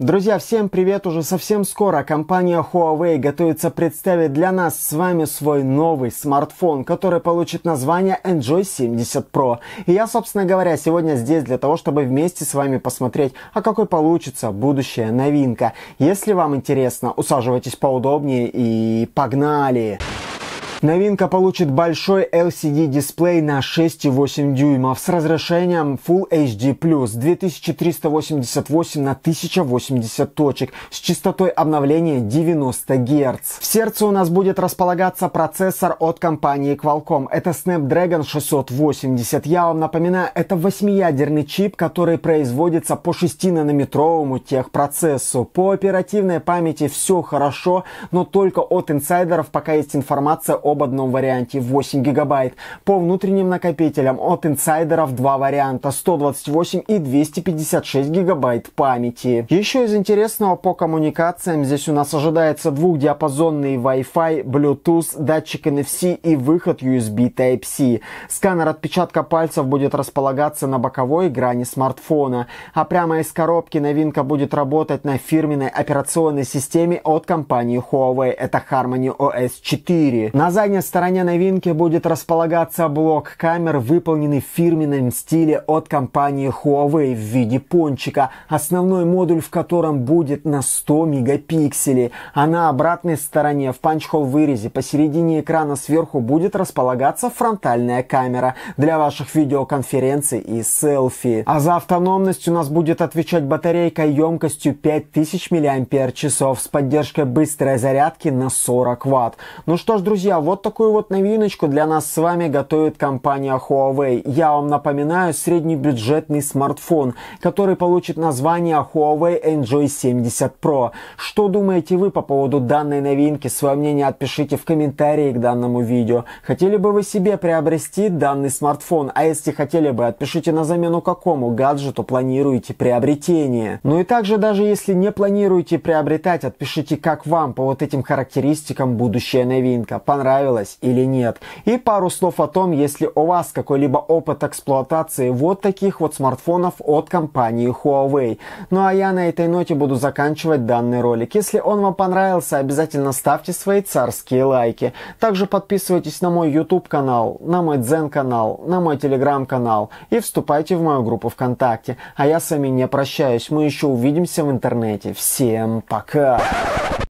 Друзья, всем привет! Уже совсем скоро компания Huawei готовится представить для нас с вами свой новый смартфон, который получит название Enjoy 70 Pro. И я, собственно говоря, сегодня здесь для того, чтобы вместе с вами посмотреть, а какой получится будущая новинка. Если вам интересно, усаживайтесь поудобнее и погнали! Погнали! Новинка получит большой LCD-дисплей на 6,8 дюймов с разрешением Full HD+, 2388 на 1080 точек, с частотой обновления 90 Гц. В сердце у нас будет располагаться процессор от компании Qualcomm. Это Snapdragon 680. Я вам напоминаю, это восьмиядерный чип, который производится по 6-нанометровому техпроцессу. По оперативной памяти все хорошо, но только от инсайдеров пока есть информация о об одном варианте 8 гигабайт. По внутренним накопителям от инсайдеров два варианта 128 и 256 гигабайт памяти. Еще из интересного по коммуникациям здесь у нас ожидается двухдиапазонный Wi-Fi, Bluetooth, датчик NFC и выход USB Type-C. Сканер отпечатка пальцев будет располагаться на боковой грани смартфона, а прямо из коробки новинка будет работать на фирменной операционной системе от компании Huawei, это Harmony OS 4. На задней стороне новинки будет располагаться блок камер, выполненный в фирменном стиле от компании Huawei в виде пончика, основной модуль в котором будет на 100 мегапикселей, а на обратной стороне в панчхол вырезе посередине экрана сверху будет располагаться фронтальная камера для ваших видеоконференций и селфи. А за автономность у нас будет отвечать батарейка емкостью 5000 мАч с поддержкой быстрой зарядки на 40 Вт. Ну что ж, друзья, вот вот такую вот новиночку для нас с вами готовит компания Huawei. Я вам напоминаю среднебюджетный смартфон, который получит название Huawei Enjoy 70 Pro. Что думаете вы по поводу данной новинки? Свое мнение отпишите в комментарии к данному видео. Хотели бы вы себе приобрести данный смартфон? А если хотели бы, отпишите на замену какому гаджету планируете приобретение. Ну и также даже если не планируете приобретать, отпишите как вам по вот этим характеристикам будущая новинка. Понравилось понравилось или нет. И пару слов о том, если у вас какой-либо опыт эксплуатации вот таких вот смартфонов от компании Huawei. Ну а я на этой ноте буду заканчивать данный ролик. Если он вам понравился, обязательно ставьте свои царские лайки. Также подписывайтесь на мой YouTube канал, на мой Дзен канал, на мой Telegram канал и вступайте в мою группу ВКонтакте. А я с вами не прощаюсь, мы еще увидимся в интернете. Всем пока!